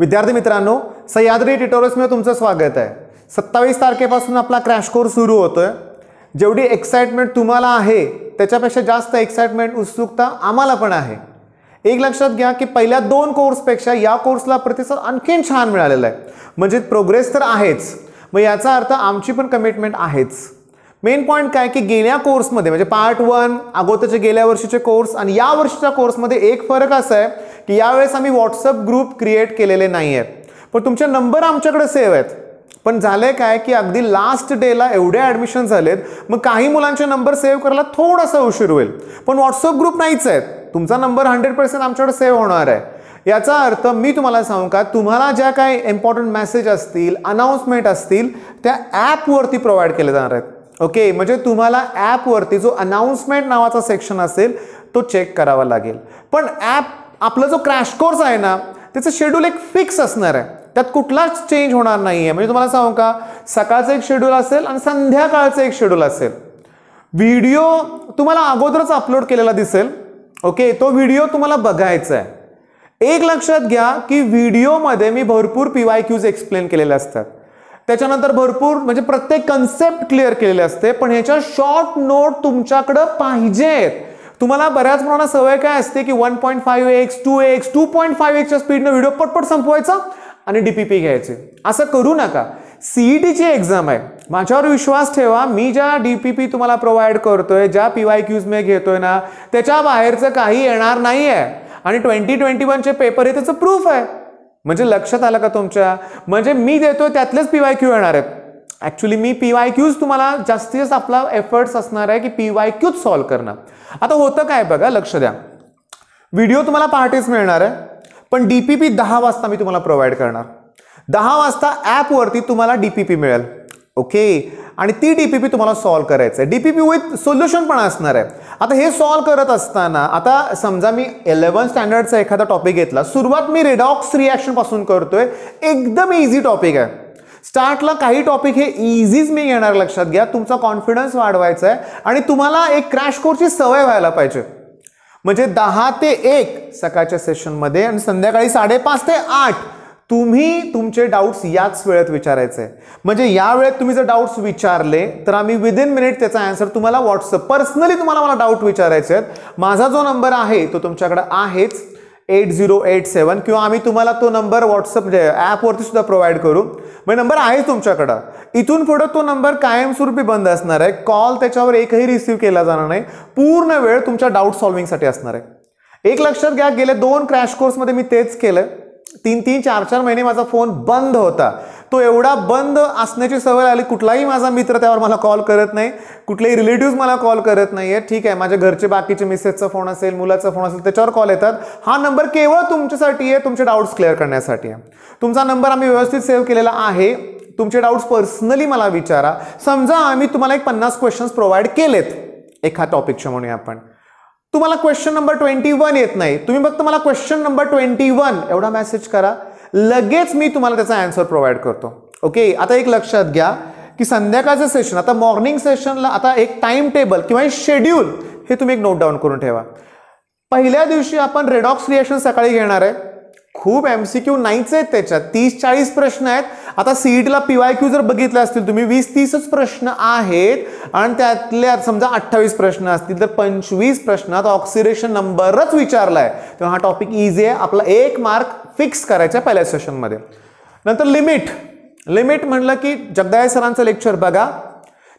विद्यार्थी मित्रांनो सह्याद्री ट्युटोरियल्समध्ये तुमचं स्वागत आहे सत्तावीस तारखेपासून आपला क्रॅश कोर्स सुरू होतो आहे जेवढी एक्साइटमेंट तुम्हाला आहे त्याच्यापेक्षा जास्त एक्साइटमेंट उत्सुकता आम्हाला पण आहे एक लक्षात घ्या की पहिल्या दोन कोर्सपेक्षा या कोर्सला प्रतिसाद आणखीन छान मिळालेला आहे म्हणजे प्रोग्रेस तर आहेच मग याचा अर्थ आमची पण कमिटमेंट आहेच मेन पॉईंट काय की गेल्या कोर्समध्ये म्हणजे पार्ट वन अगोदरचे गेल्या वर्षीचे कोर्स आणि या वर्षीच्या कोर्समध्ये एक फरक असा आहे की यावेळेस आम्ही व्हॉट्सअप ग्रुप क्रिएट केलेले नाही आहेत पण तुमचे नंबर आमच्याकडे सेव्ह आहेत पण झाले काय की अगदी लास्ट डेला एवढे ॲडमिशन झालेत मग काही मुलांचे नंबर सेव्ह करायला थोडासा उशीर होईल पण व्हॉट्सअप ग्रुप नाहीच आहेत तुमचा नंबर हंड्रेड पर्सेंट आमच्याकडे सेव्ह होणार आहे याचा अर्थ मी तुम्हाला सांगू का तुम्हाला ज्या काही इम्पॉर्टंट मेसेज असतील अनाऊन्समेंट असतील त्या ॲपवरती प्रोव्हाइड केले जाणार आहेत ओके म्हणजे तुम्हाला ॲपवरती जो अनाऊन्समेंट नावाचा सेक्शन असेल तो चेक करावा लागेल पण ॲप आपला जो क्रॅश कोर्स आहे ना त्याचं शेड्यूल एक फिक्स असणार आहे त्यात कुठलाच चेंज होणार नाही आहे म्हणजे तुम्हाला सांगू का सकाळचं एक शेड्यूल असेल आणि संध्याकाळचं एक शेड्यूल असेल व्हिडिओ तुम्हाला अगोदरच अपलोड केलेला दिसेल ओके तो व्हिडिओ तुम्हाला बघायचा आहे एक लक्षात घ्या की व्हिडिओमध्ये मी भरपूर पी वाय क्यूज एक्सप्लेन केलेले असतात त्याच्यानंतर भरपूर म्हणजे प्रत्येक कन्सेप्ट क्लिअर केलेले असते पण ह्याच्या शॉर्ट नोट तुमच्याकडं पाहिजेत तुम्हाला बऱ्याच प्रमाणात सवय काय असते की one point five X two X two point five एक्सच्या स्पीडनं व्हिडिओ पटपट संपवायचा आणि डीपीपी घ्यायचे असं करू नका सीईटीची e एक्झाम आहे माझ्यावर विश्वास ठेवा मी ज्या डीपीपी तुम्हाला प्रोव्हाइड करतोय ज्या पीवाय क्यूज मी घेतोय ना त्याच्या बाहेरचं काही येणार नाही आहे आणि ट्वेंटी ट्वेंटी वनचे पेपर हे त्याचं प्रूफ आहे म्हणजे लक्षात आलं का तुमच्या म्हणजे मी देतोय त्यातलेच पी वाय क्यू येणार आहेत ॲक्च्युली मी पी वाय क्यूज तुम्हाला जास्तीत जास्त आपला एफर्ट्स असणार आहे की पी वाय क्यूच सॉल्व्ह करणार आता होतं काय बघा लक्ष द्या व्हिडिओ तुम्हाला पहाटेच मिळणार आहे पण डी पी पी दहा वाजता मी तुम्हाला प्रोव्हाइड करणार दहा वाजता ॲपवरती तुम्हाला डी पी पी मिळेल ओके आणि ती डी पी पी तुम्हाला सॉल्व करायचं आहे D P P with solution पण असणार आहे आता हे सॉल्व करत असताना आता समजा मी इलेवन स्टँडर्डचा एखादा टॉपिक घेतला सुरुवात मी रेडॉक्स रिॲक्शनपासून करतोय एकदम इझी टॉपिक आहे स्टार्टला काही टॉपिक हे इझीच मी घेणार लक्षात घ्या तुमचा कॉन्फिडन्स वाढवायचा आहे आणि तुम्हाला एक क्रॅश कोर्सची सवय व्हायला पाहिजे म्हणजे दहा ते एक सकाळच्या सेशनमध्ये आणि संध्याकाळी साडेपाच ते आठ तुम्ही तुमचे डाऊट्स याच वेळेत विचारायचे म्हणजे या वेळेत तुम्ही जर डाऊट्स विचारले तर आम्ही इन मिनिट त्याचा आन्सर तुम्हाला व्हॉट्सअप पर्सनली तुम्हाला मला डाऊट विचारायचे आहेत माझा जो नंबर आहे तो तुमच्याकडे आहेच एट झिरो एट सेवन किंवा आम्ही तुम्हाला तो नंबर व्हॉट्सअप म्हणजे ॲपवरती सुद्धा प्रोव्हाइड करू म्हणजे नंबर आहे तुमच्याकडं इथून पुढं तो नंबर कायमस्वरूपी बंद असणार आहे कॉल त्याच्यावर एकही रिसिव्ह केला जाणार नाही पूर्ण वेळ तुमच्या डाऊट सॉल्व्हिंगसाठी असणार आहे एक लक्षात घ्या गेले दोन क्रॅश कोर्समध्ये मी तेच केलं तीन तीन चार चार महिने माझा फोन बंद होता तो एवढा बंद असण्याची सवय आली कुठलाही माझा मित्र त्यावर मला कॉल करत नाही कुठलेही रिलेटिव्ह मला कॉल करत नाही आहे ठीक आहे माझ्या घरचे बाकीचे मिसेसचा फोन असेल मुलाचा फोन असेल त्याच्यावर कॉल येतात हा नंबर केवळ तुमच्यासाठी आहे तुमचे डाऊट्स क्लिअर करण्यासाठी आहे तुमचा नंबर आम्ही व्यवस्थित सेव्ह केलेला आहे तुमचे डाऊट्स पर्सनली मला विचारा समजा आम्ही तुम्हाला एक पन्नास क्वेश्चन्स प्रोव्हाइड केलेत एका टॉपिकच्या म्हणूया आपण तुम्हाला क्वेश्चन नंबर ट्वेंटी वन येत नाही तुम्ही फक्त मला क्वेश्चन नंबर ट्वेंटी वन एवढा मेसेज करा लगेच मी तुम्हाला त्याचा अँसर प्रोव्हाइड करतो ओके आता एक लक्षात घ्या की संध्याकाळचं सेशन आता मॉर्निंग सेशनला आता एक टाइम टेबल किंवा एक शेड्यूल हे तुम्ही एक नोट डाऊन करून ठेवा पहिल्या दिवशी आपण रेडॉक्स रिएक्शन सकाळी घेणार आहे खूप एम सी क्यू नाहीच आहेत त्याच्यात तीस चाळीस प्रश्न आहेत आता सीईटीला पीवाय क्यू जर बघितले असतील तुम्ही वीस तीसच प्रश्न आहेत आणि त्यातल्या समजा अठ्ठावीस प्रश्न असतील तर पंचवीस प्रश्नात ऑक्सिडेशन नंबरच विचारलाय आहे तेव्हा हा टॉपिक इझी आहे आपला एक मार्क फिक्स करायचा पहिल्या सेशनमध्ये नंतर लिमिट लिमिट म्हणलं की जगदाया सरांचं लेक्चर बघा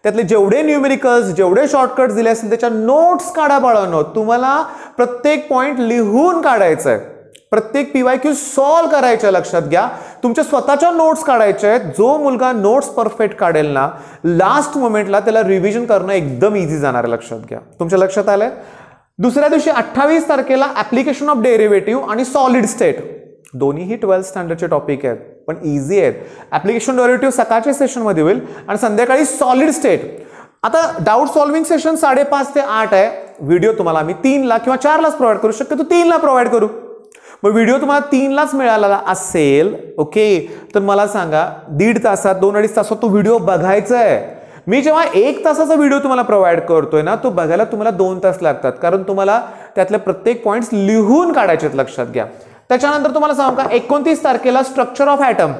त्यातले जेवढे न्यूमेरिकल्स जेवढे शॉर्टकट्स दिले असतील त्याच्या नोट्स काढा बाळवणं तुम्हाला प्रत्येक पॉईंट लिहून काढायचं आहे प्रत्येक पी वाय क्यू सॉल्व्ह करायच्या लक्षात घ्या तुमच्या स्वतःच्या नोट्स काढायच्या आहेत जो मुलगा नोट्स परफेक्ट काढेल ना लास्ट मोमेंटला त्याला रिव्हिजन करणं एकदम इझी जाणार आहे लक्षात घ्या तुमच्या लक्षात आलंय दुसऱ्या दिवशी अठ्ठावीस तारखेला ऍप्लिकेशन ऑफ डेरिव्हेटिव्ह आणि सॉलिड स्टेट दोन्हीही ट्वेल्थ स्टँडर्डचे टॉपिक आहेत पण इझी आहेत ऍप्लिकेशन डेरिव्हेटिव्ह सकाळच्या सेशनमध्ये होईल आणि संध्याकाळी सॉलिड स्टेट आता डाऊट सॉल्व्हिंग सेशन साडेपाच ते आठ आहे व्हिडिओ तुम्हाला आम्ही तीनला किंवा चारलाच प्रोव्हाइड करू शकतो तीनला प्रोव्हाइड करू मग व्हिडिओ तुम्हाला तीनलाच मिळाला असेल ओके तर मला सांगा दीड तासात दोन अडीच तासात तो व्हिडिओ बघायचा आहे मी जेव्हा एक तासाचा व्हिडिओ तुम्हाला प्रोव्हाइड करतोय ना तो बघायला तुम्हाला दोन तास लागतात कारण तुम्हाला त्यातले प्रत्येक पॉईंट्स लिहून काढायचे लक्षात घ्या त्याच्यानंतर तुम्हाला सांगा का एकोणतीस तारखेला स्ट्रक्चर ऑफ ॲटम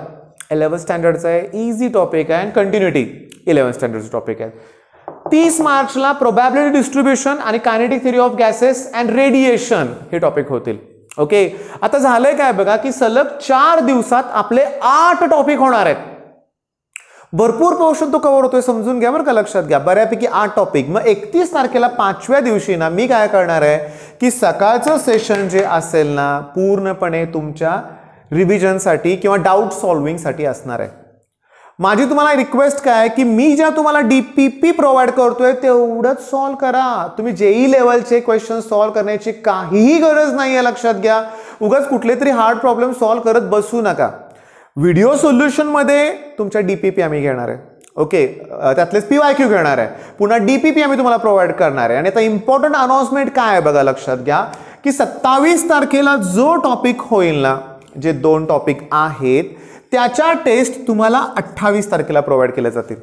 इलेवन स्टँडर्डचं आहे इझी टॉपिक आहे अँड कंटिन्युटी इलेवन स्टँडर्डचं टॉपिक आहे तीस मार्चला प्रोबॅबिलिटी डिस्ट्रीब्युशन आणि kinetic theory of gases and radiation हे टॉपिक होतील ओके आता झालंय काय बघा की सलग चार दिवसात आपले आठ टॉपिक होणार आहेत भरपूर पोर्शन तो कव्हर होतोय समजून घ्या बरं का लक्षात घ्या बऱ्यापैकी आठ टॉपिक मग एकतीस तारखेला पाचव्या दिवशी ना मी काय करणार आहे की सकाळचं सेशन जे असेल ना पूर्णपणे तुमच्या रिव्हिजनसाठी किंवा डाऊट सॉल्विंगसाठी असणार आहे माझी तुम्हाला रिक्वेस्ट काय की मी ज्या तुम्हाला डी पी पी प्रोव्हाइड करतोय तेवढंच सॉल्व करा तुम्ही जेई लेवलचे क्वेश्चन सॉल्व करण्याची काहीही गरज नाही आहे लक्षात घ्या उगाच कुठले तरी हार्ड प्रॉब्लेम सॉल्व करत बसू नका व्हिडिओ सोल्युशनमध्ये तुमच्या डी पी पी आम्ही घेणार आहे ओके त्यातलेच पी वाय क्यू घेणार आहे पुन्हा डी पी पी आम्ही तुम्हाला प्रोव्हाइड करणार आहे आणि आता इम्पॉर्टंट अनाऊन्समेंट काय आहे बघा लक्षात घ्या की सत्तावीस तारखेला जो टॉपिक होईल ना जे दोन टॉपिक आहेत त्याच्या टेस्ट तुम्हाला अठ्ठावीस तारखेला प्रोव्हाइड केल्या जातील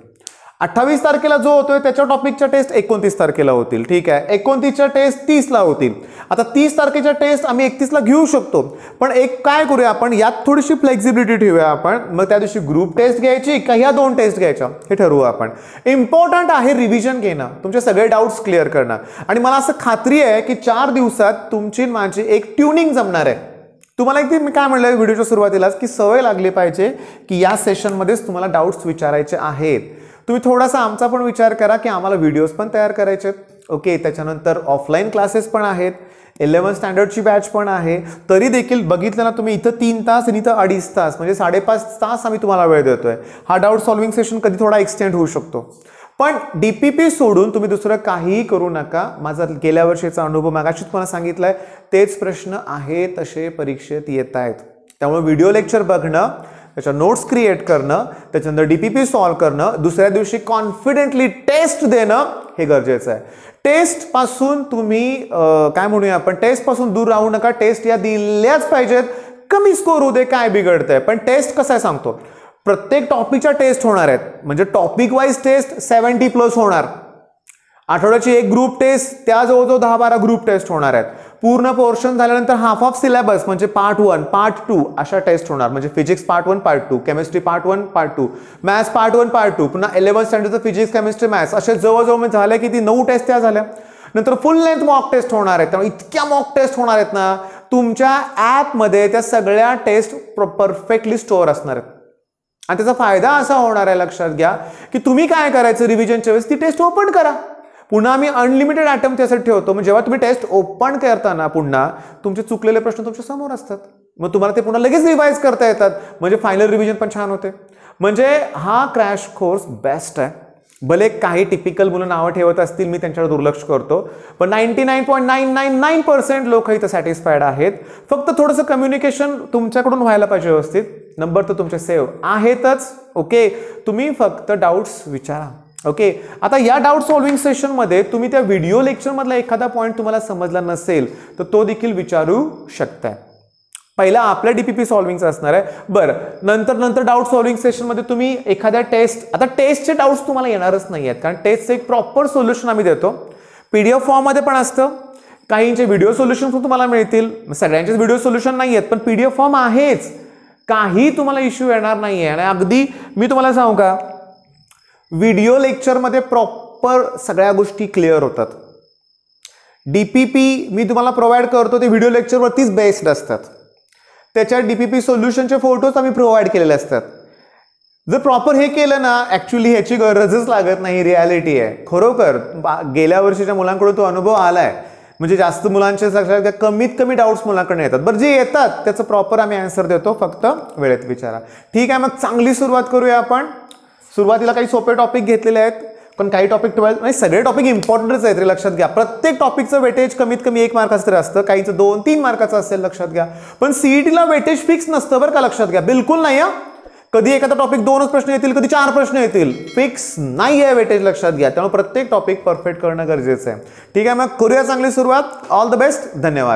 अठ्ठावीस तारखेला जो होतोय त्याच्या टॉपिकच्या टेस्ट एकोणतीस तारखेला होतील ठीक आहे एकोणतीसच्या टेस्ट तीसला होतील आता तीस तारखेच्या टेस्ट आम्ही एकतीसला घेऊ शकतो पण एक काय करूया आपण यात थोडीशी फ्लेक्झिबिलिटी ठेवूया आपण मग त्या दिवशी ग्रुप टेस्ट घ्यायची का ह्या दोन टेस्ट घ्यायच्या हे ठरवू आपण इम्पॉर्टंट आहे रिव्हिजन घेणं तुमचे सगळे डाऊट्स क्लिअर करणं आणि मला असं खात्री आहे की चार दिवसात तुमची माझी एक ट्युनिंग जमणार आहे तुम्हाला एक मी काय म्हणलं व्हिडिओच्या सुरुवातीलाच की सवय लागली पाहिजे की या सेशनमध्येच तुम्हाला डाऊट्स विचारायचे आहेत तुम्ही थोडासा आमचा पण विचार करा की आम्हाला व्हिडिओज पण तयार करायचे ओके त्याच्यानंतर ऑफलाईन क्लासेस पण आहेत इलेवन स्टँडर्डची बॅच पण आहे तरी देखील बघितलं ना तुम्ही इथं तीन तास आणि इथं अडीच तास म्हणजे साडेपाच तास आम्ही तुम्हाला वेळ देतोय हा डाऊट सॉल्विंग सेशन कधी थोडा एक्सटेंड होऊ शकतो पण डी पी पी सोडून तुम्ही दुसरं काहीही करू नका माझा गेल्या वर्षीचा अनुभव मागाशीच तुम्हाला सांगितलं आहे तेच प्रश्न आहे तसे परीक्षेत येत आहेत त्यामुळे व्हिडिओ लेक्चर बघणं त्याच्या नोट्स क्रिएट करणं त्याच्यानंतर डी पी पी सॉल्व्ह करणं दुसऱ्या दिवशी कॉन्फिडेंटली टेस्ट देणं हे गरजेचं आहे टेस्ट पासून तुम्ही काय म्हणूया आपण पासून दूर राहू नका टेस्ट या दिल्याच पाहिजेत कमी स्कोर होऊ दे काय बिघडतंय पण टेस्ट कसं आहे सांगतो प्रत्येक टॉपिकच्या टेस्ट होणार आहेत म्हणजे topic wise test seventy plus होणार आठवड्याची एक ग्रुप टेस्ट त्या जवळजवळ दहा बारा ग्रुप टेस्ट होणार आहेत पूर्ण पोर्शन झाल्यानंतर हाफ ऑफ सिलेबस म्हणजे पार्ट वन पार्ट टू अशा टेस्ट होणार म्हणजे physics part one part two chemistry part one part two maths part one part two पुन्हा इलेव्हन स्टँडर्डचं फिजिक्स केमिस्ट्री मॅथ्स असे जवळजवळ म्हणजे झाले की ती नऊ टेस्ट त्या झाल्या नंतर फुल लेंथ मॉक टेस्ट होणार आहेत त्यामुळे इतक्या मॉक टेस्ट होणार आहेत ना तुमच्या ऍपमध्ये त्या सगळ्या टेस्ट परफेक्टली स्टोअर असणार आहेत आणि त्याचा फायदा असा होणार आहे लक्षात घ्या की तुम्ही काय करायचं रिव्हिजनच्या वेळेस ती टेस्ट ओपन करा पुन्हा मी अनलिमिटेड अटेम्प्ट त्यासाठी ठेवतो मग जेव्हा तुम्ही टेस्ट ओपन करताना पुन्हा तुमचे चुकलेले प्रश्न तुमच्या समोर असतात मग तुम्हाला ते पुन्हा लगेच रिवाईज करता येतात म्हणजे फायनल रिव्हिजन पण छान होते म्हणजे हा क्रॅश कोर्स बेस्ट आहे भले काही टिपिकल मुलं नावं ठेवत असतील मी त्यांच्यावर दुर्लक्ष करतो पण ninety nine point nine nine nine percent लोक इथं सॅटिस्फाईड आहेत फक्त थोडंसं कम्युनिकेशन तुमच्याकडून व्हायला पाहिजे व्यवस्थित नंबर तर तुमचे सेव्ह आहेतच ओके तुम्ही फक्त डाऊट्स विचारा ओके आता या डाऊट सॉल्विंग सेशनमध्ये तुम्ही त्या व्हिडिओ लेक्चरमधला एखादा पॉईंट तुम्हाला समजला नसेल तर तो देखील विचारू शकता पहिला आपल्या डीपीपी सॉल्विंगचा असणार आहे बरं नंतर नंतर डाऊट सॉल्विंग सेशनमध्ये तुम्ही एखाद्या टेस्ट आता टेस्टचे डाऊट्स तुम्हाला येणारच नाही आहेत कारण टेस्टचं एक प्रॉपर सोल्युशन आम्ही देतो पीडीएफ फॉर्ममध्ये पण असतं काहींचे व्हिडिओ सोल्युशन पण तुम्हाला मिळतील सगळ्यांचेच व्हिडिओ सोल्युशन नाही आहेत पण पीडीएफ फॉर्म आहेच काही तुम्हाला इश्यू येणार नाही आहे आणि अगदी मी तुम्हाला सांगू का व्हिडिओ लेक्चरमध्ये प्रॉपर सगळ्या गोष्टी क्लिअर होतात डी पी पी मी तुम्हाला प्रोव्हाइड करतो ते व्हिडिओ लेक्चरवरतीच बेस्ड असतात त्याच्यात डी पी पी सोल्युशनचे फोटोज आम्ही प्रोव्हाइड केलेले असतात जर प्रॉपर हे केलं ना ॲक्च्युली ह्याची गरजच लागत नाही रियालिटी आहे खरोखर गेल्या वर्षीच्या मुलांकडून तो अनुभव आला आहे म्हणजे जास्त मुलांच्या सगळ्या कमीत कमी डाऊट्स मुलांकडे येतात बरं जे येतात त्याचं प्रॉपर आम्ही आन्सर देतो फक्त वेळेत विचारा ठीक आहे मग चांगली सुरुवात करूया आपण सुरुवातीला काही सोपे टॉपिक घेतलेले आहेत पण काही टॉपिक ट्वेल्थ नाही सगळे टॉपिक इम्पॉर्टंटच आहेत रे लक्षात घ्या प्रत्येक टॉपिकचं वेटेज कमीत कमी एक मार्काचं तरी असतं काहीचं दोन तीन मार्काचं असेल लक्षात घ्या पण सीईटीला वेटेज फिक्स नसतं बरं का लक्षात घ्या बिलकुल नाही या कधी एखादा टॉपिक दोनच प्रश्न येतील कधी चार प्रश्न येतील फिक्स नाही आहे वेटेज लक्षात घ्या त्यामुळे प्रत्येक टॉपिक परफेक्ट करणं गरजेचं आहे ठीक आहे मग करूया चांगली सुरुवात ऑल द बेस्ट धन्यवाद